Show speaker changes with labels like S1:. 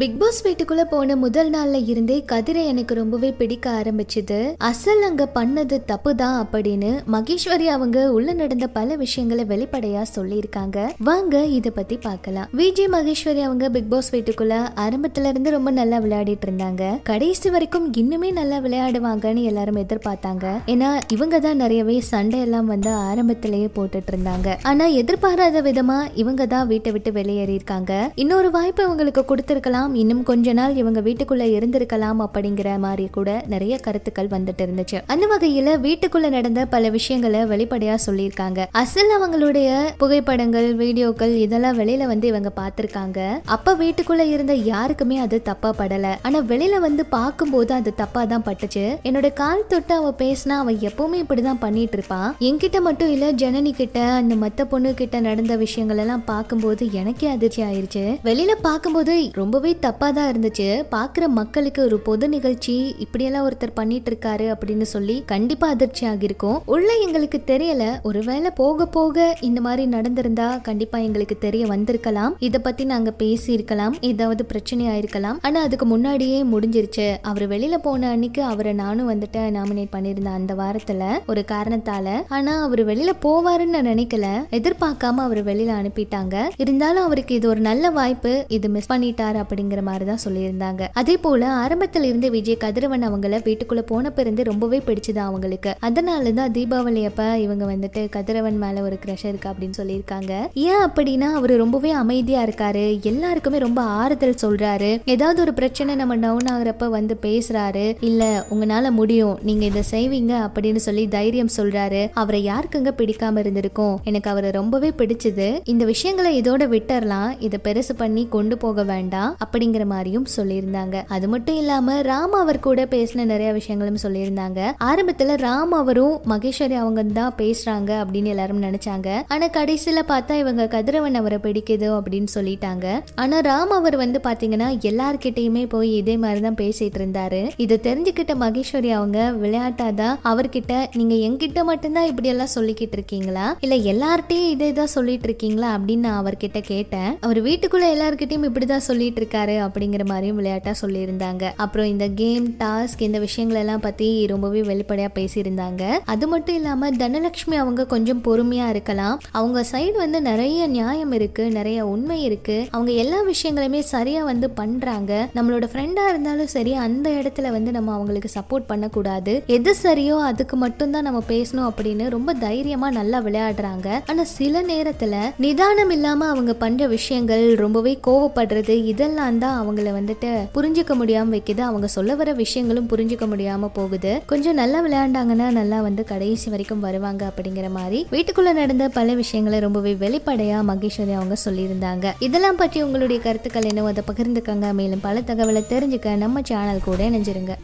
S1: big pass வீட்டுக்குள்ள போன முதல் நாள்ல இருந்தே கதிரை எனக்கு ரொம்பவே பிடிக்க ஆரம்பிச்சது அசல் அங்க பண்ணது தப்பு தான் அப்படின்னு மகேஸ்வரி அவங்க உள்ள நடந்த பல விஷயங்களை வெளிப்படையா சொல்லியிருக்காங்க வாங்க இத பத்தி பார்க்கலாம் விஜய் மகேஸ்வரி அவங்க பிக் பாஸ் வீட்டுக்குள்ள ஆரம்பத்துல இருந்து ரொம்ப நல்லா விளையாடிட்டு இருந்தாங்க கடைசி வரைக்கும் இன்னுமே நல்லா விளையாடுவாங்கன்னு எல்லாரும் எதிர்பார்த்தாங்க ஏன்னா இவங்க தான் நிறையவே சண்டை எல்லாம் வந்து ஆரம்பத்திலேயே போட்டுட்டு இருந்தாங்க ஆனா எதிர்பாராத விதமா இவங்க தான் வீட்டை விட்டு வெளியேறி இருக்காங்க இன்னொரு வாய்ப்பு இவங்களுக்கு கொடுத்திருக்கலாம் இருக்கலாம் இன்னும் கொஞ்ச நாள் இவங்க வீட்டுக்குள்ளே இருந்திருக்கலாம் அப்படிங்கிற மாதிரி கூட நிறைய கருத்துக்கள் வந்துட்டு இருந்துச்சு அந்த வகையில் வீட்டுக்குள்ளே நடந்த பல விஷயங்களை வெளிப்படையாக சொல்லியிருக்காங்க அசல் அவங்களுடைய புகைப்படங்கள் வீடியோக்கள் இதெல்லாம் வெளியில வந்து இவங்க பார்த்துருக்காங்க அப்போ வீட்டுக்குள்ளே இருந்த யாருக்குமே அது தப்பா படல ஆனால் வெளியில வந்து பார்க்கும்போது அது தப்பாக தான் பட்டுச்சு என்னோட கால் தொட்டு அவ பேசினா அவ எப்பவுமே இப்படிதான் பண்ணிட்டு இருப்பான் என்கிட்ட மட்டும் இல்ல ஜனனி கிட்ட அந்த மத்த பொண்ணு கிட்ட நடந்த விஷயங்கள் எல்லாம் பார்க்கும்போது எனக்கே அதிர்ச்சி ஆயிருச்சு வெளியில பார்க்கும்போது ரொம்பவே தப்பாக தான் இருந்துச்சு பார்க்குற மக்களுக்கு ஒரு பொது நிகழ்ச்சி இப்படியெல்லாம் ஒருத்தர் பண்ணிட்டு இருக்காரு அப்படின்னு சொல்லி கண்டிப்பாக அதிர்ச்சி ஆகியிருக்கும் உள்ள எங்களுக்கு தெரியல ஒருவேளை போக போக இந்த மாதிரி நடந்திருந்தா கண்டிப்பாக எங்களுக்கு தெரிய வந்திருக்கலாம் இதை பற்றி நாங்கள் பேசியிருக்கலாம் ஏதாவது பிரச்சனை ஆயிருக்கலாம் ஆனால் அதுக்கு முன்னாடியே முடிஞ்சிருச்சு அவர் வெளியில் போன அன்னைக்கு அவரை நானும் வந்துட்டு நாமினேட் பண்ணியிருந்தேன் அந்த வாரத்தில் ஒரு காரணத்தால் ஆனால் அவர் வெளியில் போவாருன்னு நான் நினைக்கல எதிர்பார்க்காம அவர் வெளியில் அனுப்பிட்டாங்க இருந்தாலும் அவருக்கு இது ஒரு நல்ல வாய்ப்பு இது மிஸ் பண்ணிட்டார் அப்படின்னு அப்படிங்கிற மாதிரி தான் சொல்லியிருந்தாங்க அதே போல ஆரம்பத்தில் இருந்து விஜய் கதிரவன் அவங்கள வீட்டுக்குள்ள போனப்ப இருந்து ரொம்பவே பிடிச்சது அவங்களுக்கு அதனால தான் தீபாவளி அப்ப இவங்க வந்துட்டு கதிரவன் மேல ஒரு க்ரஷ் இருக்கு அப்படின்னு சொல்லியிருக்காங்க ஏன் அப்படின்னா அவர் ரொம்பவே அமைதியா இருக்காரு எல்லாருக்குமே ரொம்ப ஆறுதல் சொல்றாரு ஏதாவது ஒரு பிரச்சனை நம்ம டவுன் ஆகுறப்ப வந்து பேசுறாரு இல்ல உங்களால முடியும் நீங்க இதை செய்வீங்க அப்படின்னு சொல்லி தைரியம் சொல்றாரு அவரை யாருக்குங்க பிடிக்காம இருந்திருக்கும் எனக்கு அவரை ரொம்பவே பிடிச்சது இந்த விஷயங்களை இதோட விட்டுறலாம் இதை பெருசு பண்ணி கொண்டு போக வேண்டாம் அப்படிங்கிற மாதிரியும் சொல்லியிருந்தாங்க அது மட்டும் இல்லாம ராம் அவர் கூட பேசின நிறைய விஷயங்களும் சொல்லியிருந்தாங்க ஆரம்பத்துல ராம் அவரும் மகேஸ்வரி அவங்க தான் பேசுறாங்க அப்படின்னு எல்லாரும் நினைச்சாங்க ஆனா கடைசியில பார்த்தா இவங்க கதிரவன் அவரை பிடிக்குது அப்படின்னு சொல்லிட்டாங்க ஆனா ராம் அவர் வந்து பாத்தீங்கன்னா எல்லார்கிட்டயுமே போய் இதே மாதிரிதான் பேசிட்டு இருந்தாரு இதை தெரிஞ்சுக்கிட்ட மகேஸ்வரி அவங்க விளையாட்டாதான் அவர்கிட்ட நீங்க எங்கிட்ட மட்டும்தான் இப்படி எல்லாம் சொல்லிக்கிட்டு இருக்கீங்களா இல்ல எல்லார்ட்டையும் இதே தான் சொல்லிட்டு இருக்கீங்களா அப்படின்னு நான் அவர்கிட்ட கேட்டேன் அவர் வீட்டுக்குள்ள எல்லார்கிட்டயும் இப்படிதான் சொல்லிட்டு இருக்காரு இருக்காரு அப்படிங்கிற மாதிரியும் விளையாட்டாக சொல்லியிருந்தாங்க அப்புறம் இந்த கேம் டாஸ்க் இந்த விஷயங்களெல்லாம் பற்றி ரொம்பவே வெளிப்படையாக பேசியிருந்தாங்க அது மட்டும் இல்லாமல் தனலட்சுமி அவங்க கொஞ்சம் பொறுமையாக இருக்கலாம் அவங்க சைடு வந்து நிறைய நியாயம் இருக்குது நிறைய உண்மை இருக்குது அவங்க எல்லா விஷயங்களுமே சரியாக வந்து பண்ணுறாங்க நம்மளோட ஃப்ரெண்டாக இருந்தாலும் சரி அந்த இடத்துல வந்து நம்ம அவங்களுக்கு சப்போர்ட் பண்ணக்கூடாது எது சரியோ அதுக்கு மட்டும்தான் நம்ம பேசணும் அப்படின்னு ரொம்ப தைரியமாக நல்லா விளையாடுறாங்க ஆனால் சில நேரத்தில் நிதானம் இல்லாமல் அவங்க பண்ணுற விஷயங்கள் ரொம்பவே கோவப்படுறது இதெல்லாம் விக்ராந்த் தான் அவங்கள வந்துட்டு புரிஞ்சுக்க முடியாம வைக்குது அவங்க சொல்ல வர விஷயங்களும் புரிஞ்சுக்க முடியாம போகுது கொஞ்சம் நல்லா விளையாண்டாங்கன்னா நல்லா வந்து கடைசி வரைக்கும் வருவாங்க அப்படிங்கிற மாதிரி வீட்டுக்குள்ள நடந்த பல விஷயங்களை ரொம்பவே வெளிப்படையா மகேஸ்வரி அவங்க சொல்லியிருந்தாங்க இதெல்லாம் பற்றி உங்களுடைய கருத்துக்கள் என்னவோ அதை பகிர்ந்துக்கங்க மேலும் பல தகவலை தெரிஞ்சுக்க நம்ம சேனல் கூட இணைஞ்சிருங்க